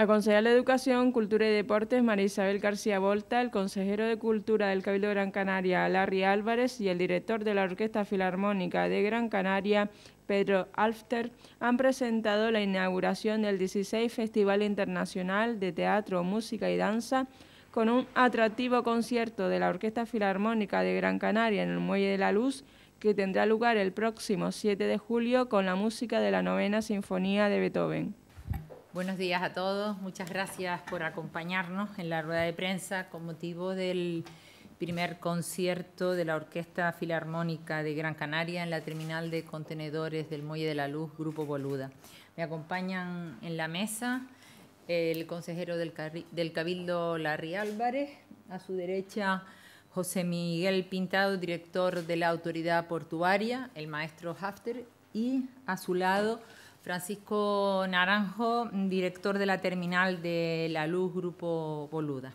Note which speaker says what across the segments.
Speaker 1: La concejal de Educación, Cultura y Deportes, María Isabel García Volta, el consejero de Cultura del Cabildo de Gran Canaria, Larry Álvarez, y el director de la Orquesta Filarmónica de Gran Canaria, Pedro Alfter, han presentado la inauguración del 16 Festival Internacional de Teatro, Música y Danza, con un atractivo concierto de la Orquesta Filarmónica de Gran Canaria en el Muelle de la Luz, que tendrá lugar el próximo 7 de julio con la música de la Novena Sinfonía de Beethoven. Buenos días a todos. Muchas gracias por acompañarnos en la rueda de prensa con motivo del primer concierto de la Orquesta Filarmónica de Gran Canaria en la terminal de contenedores del Muelle de la Luz, Grupo Boluda. Me acompañan en la mesa el consejero del, Cabildo Larry Álvarez, a su derecha José Miguel Pintado, director de la Autoridad Portuaria, el maestro Hafter, y a su lado... Francisco Naranjo, director de la terminal de La Luz Grupo Boluda.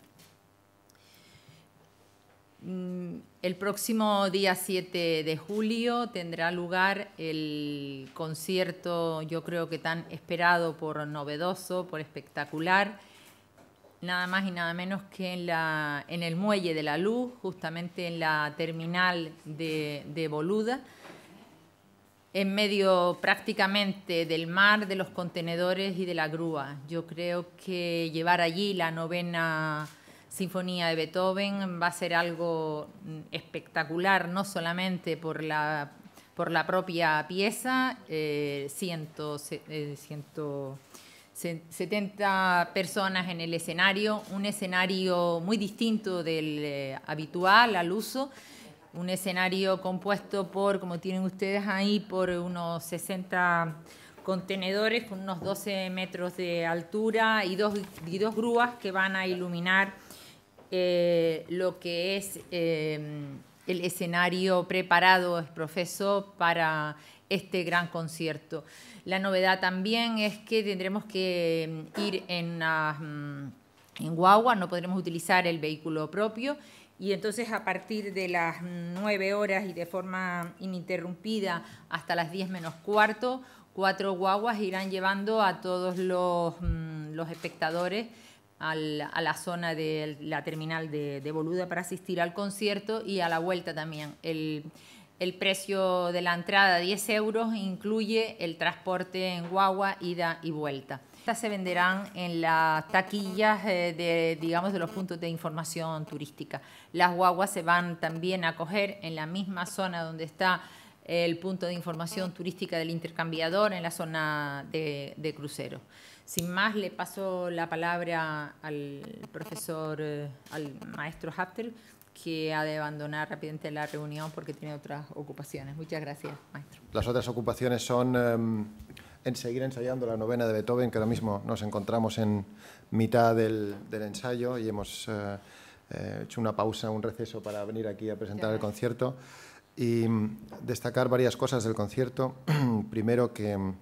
Speaker 1: Mm, el próximo día 7 de julio tendrá lugar el concierto, yo creo que tan esperado por novedoso, por espectacular, nada más y nada menos que en, el muelle de la luz, justamente en la terminal de, de Boluda en medio prácticamente del mar, de los contenedores y de la grúa. Yo creo que llevar allí la novena Sinfonía de Beethoven va a ser algo mm, espectacular, no solamente por la, por la propia pieza, eh, ciento, eh, personas en el escenario, un escenario muy distinto del eh, habitual al uso un escenario compuesto por, como tienen ustedes ahí, por unos 60 contenedores con unos 12 metros de altura y dos, grúas que van a iluminar eh, lo que es eh, el escenario preparado, es profeso, para este gran concierto. La novedad también es que tendremos que mm, ir mm, en guagua, no podremos utilizar el vehículo propio y entonces a partir de las 9 horas y de forma ininterrumpida hasta las 10 menos cuarto, cuatro guaguas irán llevando a todos los, mm, los espectadores a la zona de la terminal de, Boluda para asistir al concierto y a la vuelta también. El, el precio de la entrada, 10 euros, incluye el transporte en guagua, ida y vuelta. Estas se venderán en las taquillas eh, de, digamos, de los puntos de información turística. Las guaguas se van también a coger en la misma zona donde está el punto de información turística del intercambiador en la zona de, de cruceros. Sin más, le paso la palabra al profesor, eh, al maestro Haptel, que ha de abandonar rápidamente la reunión porque tiene otras ocupaciones. Muchas gracias, maestro.
Speaker 2: Las otras ocupaciones son... Em, en seguir ensayando la novena de Beethoven, que ahora mismo nos encontramos en mitad del, ensayo y hemos eh, eh, hecho una pausa, un receso para venir aquí a presentar el concierto. Y mm, destacar varias cosas del concierto. Primero que mm,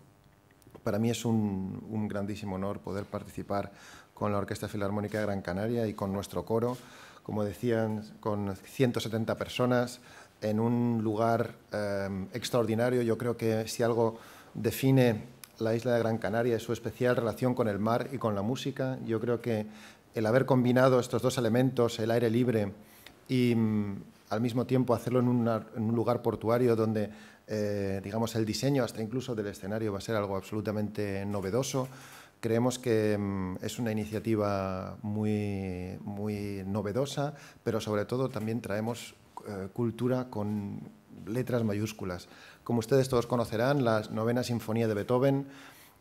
Speaker 2: para mí es un, grandísimo honor poder participar con la Orquesta Filarmónica de Gran Canaria y con nuestro coro, como decían, con 170 personas en un lugar em, extraordinario. Yo creo que si algo define la isla de Gran Canaria y su especial relación con el mar y con la música. Yo creo que el haber combinado estos dos elementos, el aire libre y mm, al mismo tiempo hacerlo en, un lugar portuario donde eh, digamos el diseño hasta incluso del escenario va a ser algo absolutamente novedoso. Creemos que mm, es una iniciativa muy, muy novedosa, pero sobre todo también traemos eh, cultura con letras mayúsculas. Como ustedes todos conocerán, la novena sinfonía de Beethoven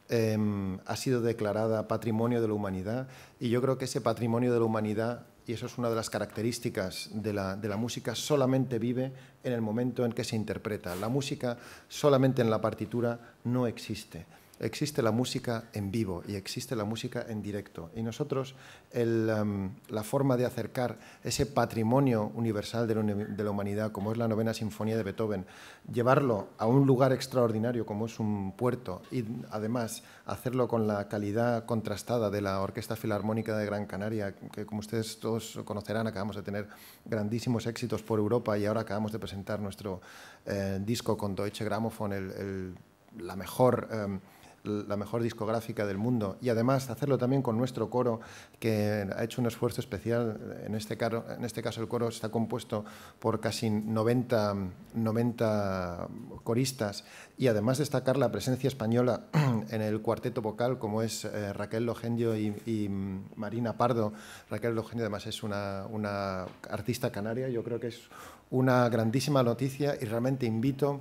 Speaker 2: em, ha sido declarada Patrimonio de la Humanidad y yo creo que ese Patrimonio de la Humanidad, y eso es una de las características de la, de la música, solamente vive en el momento en que se interpreta. La música solamente en la partitura no existe existe la música en vivo y existe la música en directo. Y nosotros em, la forma de acercar ese patrimonio universal de la, humanidad, como es la novena sinfonía de Beethoven, llevarlo a un lugar extraordinario como es un puerto y además hacerlo con la calidad contrastada de la Orquesta Filarmónica de Gran Canaria, que como ustedes todos conocerán, acabamos de tener grandísimos éxitos por Europa y ahora acabamos de presentar nuestro eh, disco con Deutsche Grammophon, la mejor... Em, la mejor discográfica del mundo y además hacerlo también con nuestro coro que ha hecho un esfuerzo especial. En este, en este caso el coro está compuesto por casi 90, 90 coristas y además destacar la presencia española en el cuarteto vocal como es eh, Raquel Logendio y, mm, Marina Pardo. Raquel Logendio además es una artista canaria, yo creo que es una grandísima noticia y realmente invito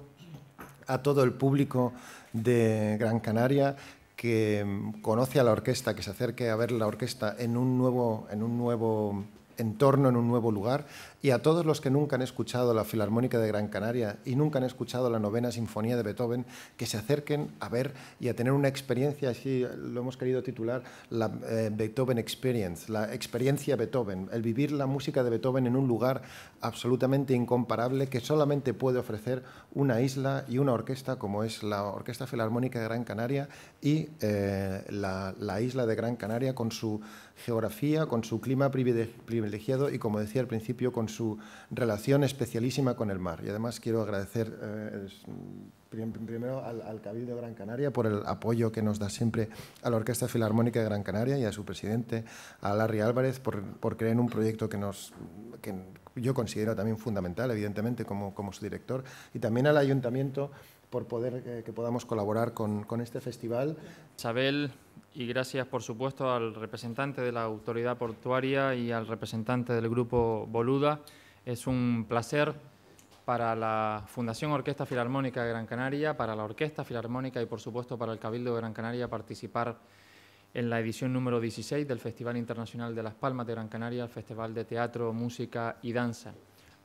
Speaker 2: a todo el público de Gran Canaria que mm, conoce a la orquesta, que se acerque a ver la orquesta en un nuevo, en un nuevo entorno, en un nuevo lugar, y a todos los que nunca han escuchado la Filarmónica de Gran Canaria y nunca han escuchado la Novena Sinfonía de Beethoven, que se acerquen a ver y a tener una experiencia, así lo hemos querido titular, la eh, Beethoven Experience, la experiencia Beethoven, el vivir la música de Beethoven en un lugar absolutamente incomparable que solamente puede ofrecer una isla y una orquesta como es la Orquesta Filarmónica de Gran Canaria y eh, la, la isla de Gran Canaria con su geografía, con su clima privilegiado y, como decía al principio, con su relación especialísima con el mar. Y además quiero agradecer eh, primero al, Cabildo de Gran Canaria por el apoyo que nos da siempre a la Orquesta Filarmónica de Gran Canaria y a su presidente, a Larry Álvarez, por, creer en un proyecto que nos... yo considero también fundamental, evidentemente, como, como su director, y también al ayuntamiento por poder eh, que podamos colaborar con, con este festival.
Speaker 3: Isabel, y gracias, por supuesto, al representante de la autoridad portuaria y al representante del grupo Boluda. Es un placer para la Fundación Orquesta Filarmónica de Gran Canaria, para la Orquesta Filarmónica y, por supuesto, para el Cabildo de Gran Canaria participar en la edición número 16 del Festival Internacional de Las Palmas de Gran Canaria, el Festival de Teatro, Música y Danza.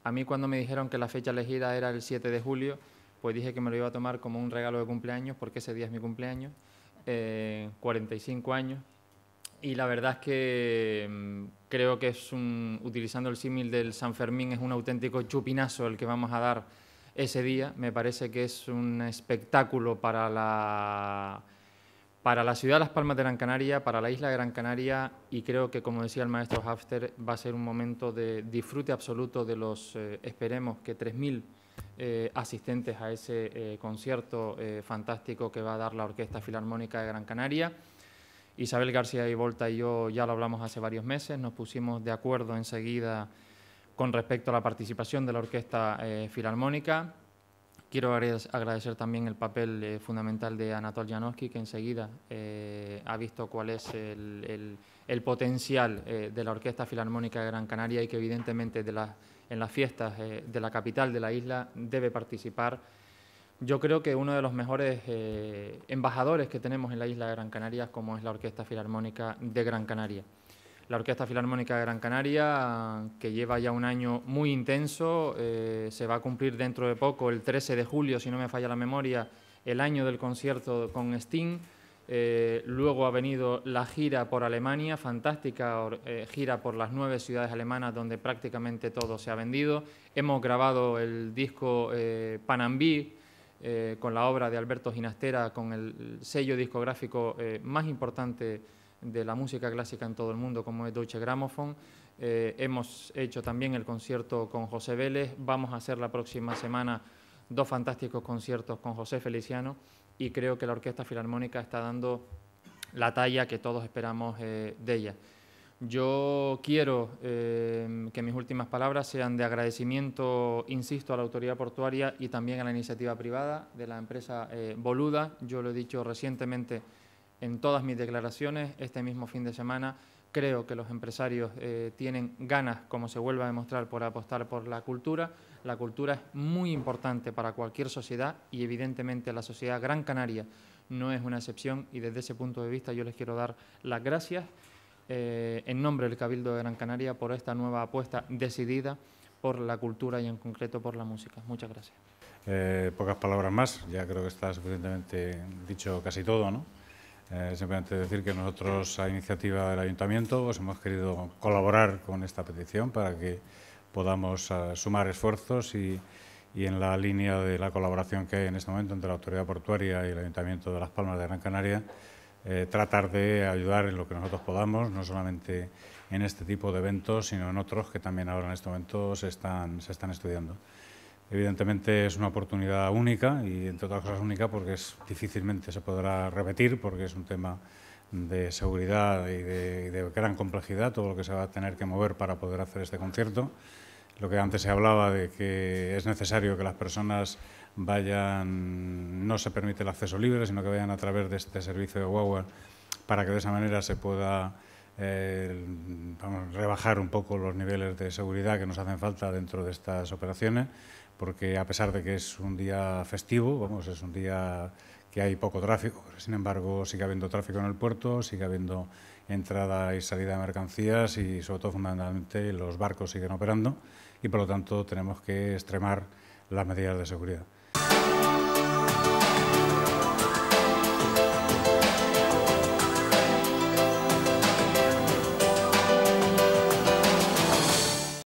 Speaker 3: A mí cuando me dijeron que la fecha elegida era el 7 de julio, pues dije que me lo iba a tomar como un regalo de cumpleaños, porque ese día es mi cumpleaños. 45 años. Y la verdad es que mm, creo que es un, utilizando el símil del San Fermín, es un auténtico chupinazo el que vamos a dar ese día. Me parece que es un espectáculo para la, para la ciudad de Las Palmas de Gran Canaria, para la isla de Gran Canaria y creo que, como decía el maestro Hafter, va a ser un momento de disfrute absoluto de los, eh, esperemos que 3.000 eh, asistentes a ese eh, concierto eh, fantástico que va a dar la Orquesta Filarmónica de Gran Canaria. Isabel García y Volta y yo ya lo hablamos hace varios meses, nos pusimos de acuerdo enseguida con respecto a la participación de la Orquesta Filarmónica. Quiero agradecer también el papel eh, fundamental de Anatol Janowski, que enseguida eh, ha visto cuál es el, potencial eh, de la Orquesta Filarmónica de Gran Canaria y que evidentemente en las fiestas de la capital de la isla debe participar. Yo creo que uno de los mejores embajadores que tenemos en la isla de Gran Canaria como es la Orquesta Filarmónica de Gran Canaria la Orquesta Filarmónica de Gran Canaria, que lleva ya un año muy intenso. Eh, se va a cumplir dentro de poco, el 13 de julio, si no me falla la memoria, el año del concierto con Sting. Eh, luego ha venido la gira por Alemania, fantástica eh, gira por las nueve ciudades alemanas donde prácticamente todo se ha vendido. Hemos grabado el disco Panambí, con la obra de Alberto Ginastera, con el sello discográfico más importante de la música clásica en todo el mundo, como es Deutsche Grammophon. Eh, hemos hecho también el concierto con José Vélez, vamos a hacer la próxima semana dos fantásticos conciertos con José Feliciano y creo que la Orquesta Filarmónica está dando la talla que todos esperamos eh, de ella. Yo quiero eh, que mis últimas palabras sean de agradecimiento, insisto, a la autoridad portuaria y también a la iniciativa privada de la empresa Boluda. Yo lo he dicho recientemente en todas mis declaraciones este mismo fin de semana. Creo que los empresarios eh, tienen ganas, como se vuelva a demostrar, por apostar por la cultura. La cultura es muy importante para cualquier sociedad y evidentemente la sociedad Gran Canaria no es una excepción y desde ese punto de vista yo les quiero dar las gracias eh, en nombre del Cabildo de Gran Canaria por esta nueva apuesta decidida por la cultura y en concreto por la música. Muchas gracias.
Speaker 4: Eh, pocas palabras más, ya creo que está suficientemente dicho casi todo, ¿no? Eh, simplemente decir que nosotros, a iniciativa del ayuntamiento, hemos querido colaborar con esta petición para que podamos eh, sumar esfuerzos y, y en la línea de la colaboración que hay en este momento entre la Autoridad Portuaria y el Ayuntamiento de Las Palmas de Gran Canaria, eh, tratar de ayudar en lo que nosotros podamos, no solamente en este tipo de eventos, sino en otros que también ahora en este momento están, se están estudiando. Evidentemente es una oportunidad única y entre otras cosas única porque es, difícilmente se podrá repetir porque es un tema de seguridad y de, gran complejidad todo lo que se va a tener que mover para poder hacer este concierto. Lo que antes se hablaba de que es necesario que las personas vayan, no se permite el acceso libre, sino que vayan a través de este servicio de Huawei para que de esa manera se pueda eh, rebajar un poco los niveles de seguridad que nos hacen falta dentro de estas operaciones porque a pesar de que es un día festivo, vamos, es un día que hay poco tráfico, sin embargo sigue habiendo tráfico en el puerto, sigue habiendo entrada y salida de mercancías y sobre todo fundamentalmente los barcos siguen operando y por lo tanto tenemos que extremar las medidas de seguridad.